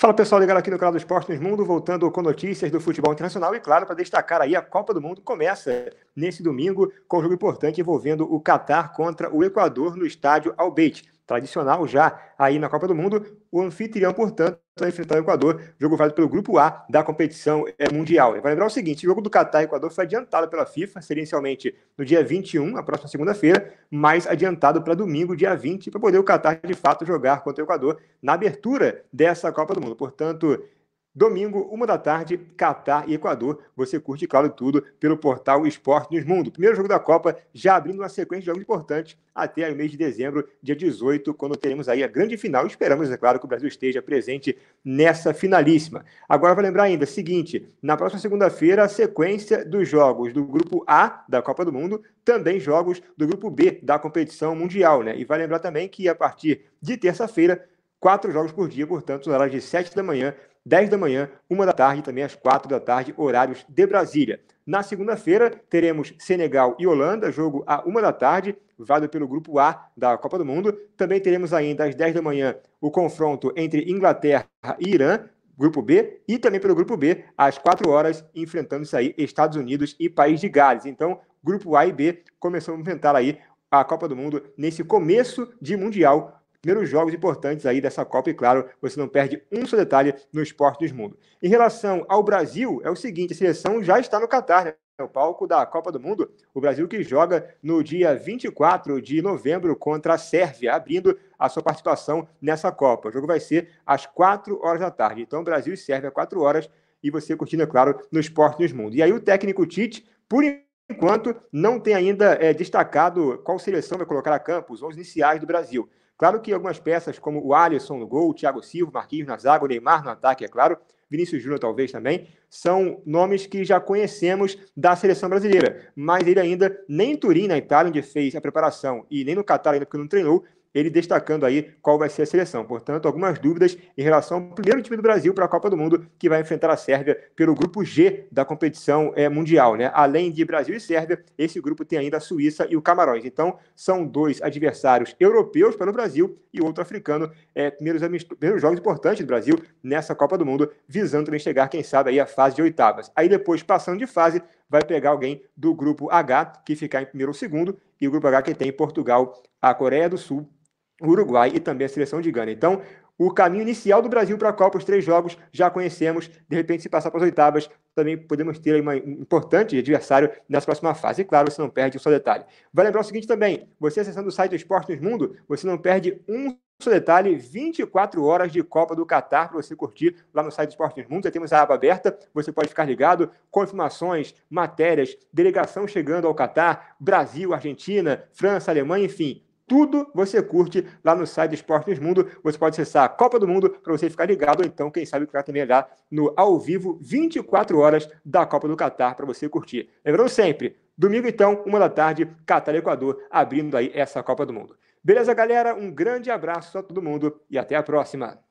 Fala pessoal ligado aqui no canal do Esporte no Mundo, voltando com notícias do futebol internacional e claro, para destacar aí, a Copa do Mundo começa nesse domingo com um jogo importante envolvendo o Catar contra o Equador no estádio Albeit tradicional já aí na Copa do Mundo. O anfitrião, portanto, vai tá enfrentar o Equador, jogo válido pelo grupo A da competição é, mundial. E vai lembrar o seguinte: o jogo do Catar e Equador foi adiantado pela FIFA, seria inicialmente no dia 21, na próxima segunda-feira, mas adiantado para domingo, dia 20, para poder o Catar de fato jogar contra o Equador na abertura dessa Copa do Mundo. Portanto, Domingo, uma da tarde, Catar e Equador. Você curte, claro, tudo pelo portal Esporte nos Mundo. Primeiro jogo da Copa, já abrindo uma sequência de jogos importantes até o mês de dezembro, dia 18, quando teremos aí a grande final. Esperamos, é claro, que o Brasil esteja presente nessa finalíssima. Agora, vai lembrar ainda, seguinte, na próxima segunda-feira, a sequência dos jogos do Grupo A da Copa do Mundo, também jogos do Grupo B da competição mundial, né? E vai lembrar também que a partir de terça-feira, quatro jogos por dia, portanto, os horários de 7 da manhã, 10 da manhã, 1 da tarde e também às 4 da tarde, horários de Brasília. Na segunda-feira, teremos Senegal e Holanda, jogo a 1 da tarde, válido pelo Grupo A da Copa do Mundo. Também teremos ainda às 10 da manhã o confronto entre Inglaterra e Irã, Grupo B, e também pelo Grupo B, às 4 horas, enfrentando-se aí Estados Unidos e País de Gales. Então, Grupo A e B começam a enfrentar aí a Copa do Mundo nesse começo de Mundial primeiros jogos importantes aí dessa Copa e, claro, você não perde um só detalhe no Esporte dos Mundo. Em relação ao Brasil, é o seguinte, a seleção já está no Catar, né? É o palco da Copa do Mundo, o Brasil que joga no dia 24 de novembro contra a Sérvia, abrindo a sua participação nessa Copa. O jogo vai ser às 4 horas da tarde. Então, Brasil e Sérvia, 4 horas, e você curtindo, é claro, no Esporte dos Mundo. E aí o técnico Tite, por enquanto, não tem ainda é, destacado qual seleção vai colocar a campo, os 11 iniciais do Brasil. Claro que algumas peças, como o Alisson no gol, o Thiago Silva, Marquinhos na zaga, o Neymar no ataque, é claro, Vinícius Júnior talvez também, são nomes que já conhecemos da seleção brasileira. Mas ele ainda, nem em Turim, na Itália, onde fez a preparação, e nem no Catar ainda, porque não treinou, ele destacando aí qual vai ser a seleção. Portanto, algumas dúvidas em relação ao primeiro time do Brasil para a Copa do Mundo, que vai enfrentar a Sérvia pelo grupo G da competição é, mundial. Né? Além de Brasil e Sérvia, esse grupo tem ainda a Suíça e o Camarões. Então, são dois adversários europeus para o Brasil e outro africano. É, primeiros, primeiros jogos importantes do Brasil nessa Copa do Mundo, visando também chegar, quem sabe, aí à fase de oitavas. Aí depois, passando de fase, vai pegar alguém do grupo H, que ficar em primeiro ou segundo, e o grupo H que tem Portugal, a Coreia do Sul, Uruguai e também a seleção de Gana. Então, o caminho inicial do Brasil para a Copa, os três jogos, já conhecemos. De repente, se passar para as oitavas, também podemos ter um importante adversário nessa próxima fase. E claro, você não perde um só detalhe. Vai lembrar o seguinte também: você acessando o site do Esporte Nos Mundo, você não perde um só detalhe, 24 horas de Copa do Catar para você curtir lá no site do Esporte Nos Mundo. Já temos a aba aberta, você pode ficar ligado. Confirmações, matérias, delegação chegando ao Catar, Brasil, Argentina, França, Alemanha, enfim tudo você curte lá no site do Esporte Mundo. Você pode acessar a Copa do Mundo para você ficar ligado, ou então, quem sabe, ficar também lá no ao vivo 24 horas da Copa do Catar para você curtir. Lembrando sempre, domingo então, uma da tarde, Catar Equador, abrindo aí essa Copa do Mundo. Beleza, galera? Um grande abraço a todo mundo e até a próxima.